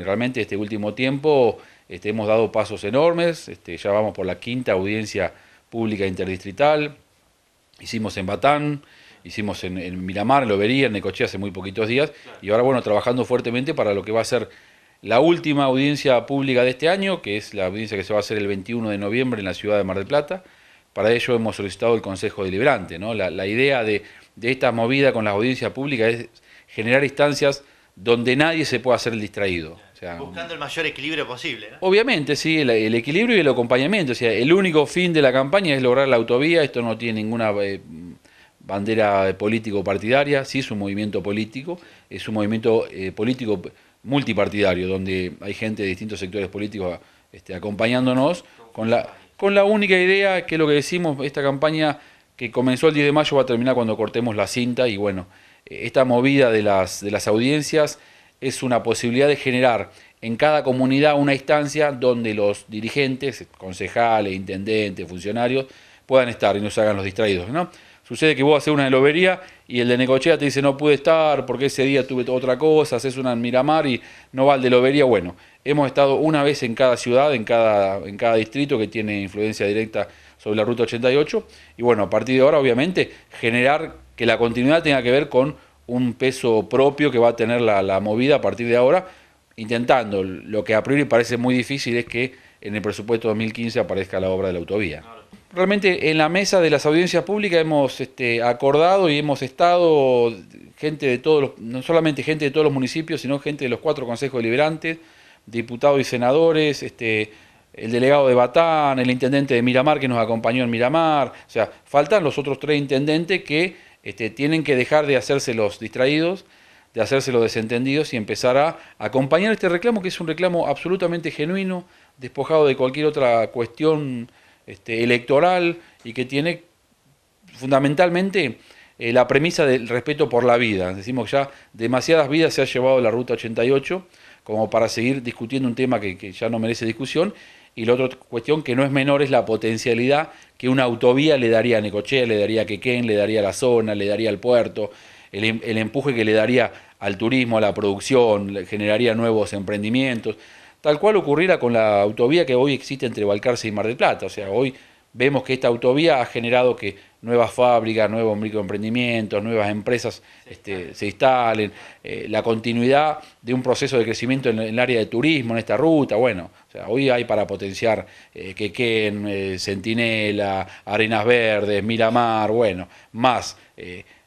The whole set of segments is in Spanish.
realmente este último tiempo este, hemos dado pasos enormes, este, ya vamos por la quinta audiencia pública interdistrital, hicimos en Batán, hicimos en, Miramar, en Lobería, en Necochea hace muy poquitos días, y ahora bueno, trabajando fuertemente para lo que va a ser la última audiencia pública de este año, que es la audiencia que se va a hacer el 21 de noviembre en la ciudad de Mar del Plata. Para ello hemos solicitado el Consejo Deliberante. ¿no? La, idea de, de esta movida con las audiencias públicas es generar instancias donde nadie se pueda hacer el distraído. Buscando el mayor equilibrio posible. Obviamente, sí, el, equilibrio y el acompañamiento. O sea, el único fin de la campaña es lograr la autovía. Esto no tiene ninguna eh, bandera político-partidaria. Sí, es un movimiento político. Es un movimiento eh, político multipartidario, donde hay gente de distintos sectores políticos este, acompañándonos con la, con la única idea que lo que decimos, esta campaña que comenzó el 10 de mayo va a terminar cuando cortemos la cinta y bueno esta movida de las, de las audiencias es una posibilidad de generar en cada comunidad una instancia donde los dirigentes, concejales, intendentes, funcionarios, puedan estar y no se hagan los distraídos. Sucede que vos haces una lobería y el de Necochea te dice no pude estar porque ese día tuve otra cosa, haces una en Miramar y no va al de lobería. Bueno, hemos estado una vez en cada ciudad, en cada, en cada distrito que tiene influencia directa sobre la Ruta 88. Y bueno, a partir de ahora, obviamente, generar que la continuidad tenga que ver con un peso propio que va a tener la, la movida a partir de ahora, intentando, lo que a priori parece muy difícil es que en el presupuesto 2015 aparezca la obra de la autovía realmente en la mesa de las audiencias públicas hemos este, acordado y hemos estado gente de todos los, no solamente gente de todos los municipios, sino gente de los cuatro consejos deliberantes, diputados y senadores, este, el delegado de Batán, el intendente de Miramar que nos acompañó en Miramar, o sea, faltan los otros tres intendentes que este, tienen que dejar de hacerse los distraídos, de hacerse los desentendidos y empezar a acompañar este reclamo que es un reclamo absolutamente genuino, despojado de cualquier otra cuestión este, electoral y que tiene fundamentalmente eh, la premisa del respeto por la vida. Decimos ya demasiadas vidas se ha llevado la Ruta 88 como para seguir discutiendo un tema que, ya no merece discusión. Y la otra cuestión que no es menor es la potencialidad que una autovía le daría a Necochea, le daría a Quequén, le daría a la zona, le daría al puerto, el, el empuje que le daría al turismo, a la producción, generaría nuevos emprendimientos tal cual ocurriera con la autovía que hoy existe entre Balcarce y Mar del Plata. O sea, hoy vemos que esta autovía ha generado que nuevas fábricas, nuevos microemprendimientos, nuevas empresas se este, instalen, eh, la continuidad de un proceso de crecimiento en el área de turismo, en esta ruta, bueno, sea, hoy hay para potenciar que eh, Quequén, eh, Centinela, Arenas Verdes, Miramar, bueno, más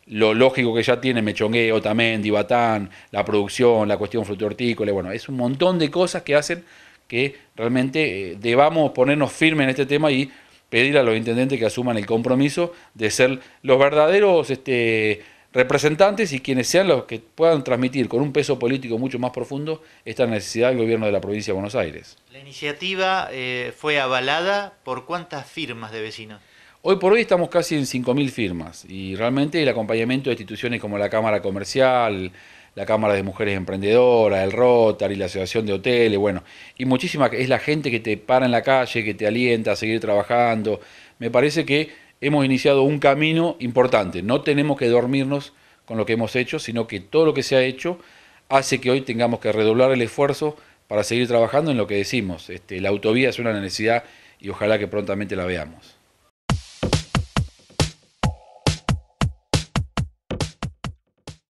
lo lógico que ya tiene Mechongueo también, Dibatán, la producción, la cuestión hortícola, bueno, es un montón de cosas que hacen que realmente eh, debamos ponernos firmes en este tema y pedir a los intendentes que asuman el compromiso de ser los verdaderos este, representantes y quienes sean los que puedan transmitir con un peso político mucho más profundo esta necesidad del gobierno de la provincia de Buenos Aires. La iniciativa eh, fue avalada por cuántas firmas de vecinos. Hoy por hoy estamos casi en 5.000 firmas y realmente el acompañamiento de instituciones como la Cámara Comercial, la Cámara de Mujeres Emprendedoras, el Rotary, la Asociación de Hoteles, bueno, y muchísima es la gente que te para en la calle, que te alienta a seguir trabajando. Me parece que hemos iniciado un camino importante. No tenemos que dormirnos con lo que hemos hecho, sino que todo lo que se ha hecho hace que hoy tengamos que redoblar el esfuerzo para seguir trabajando en lo que decimos. Este, la autovía es una necesidad y ojalá que prontamente la veamos.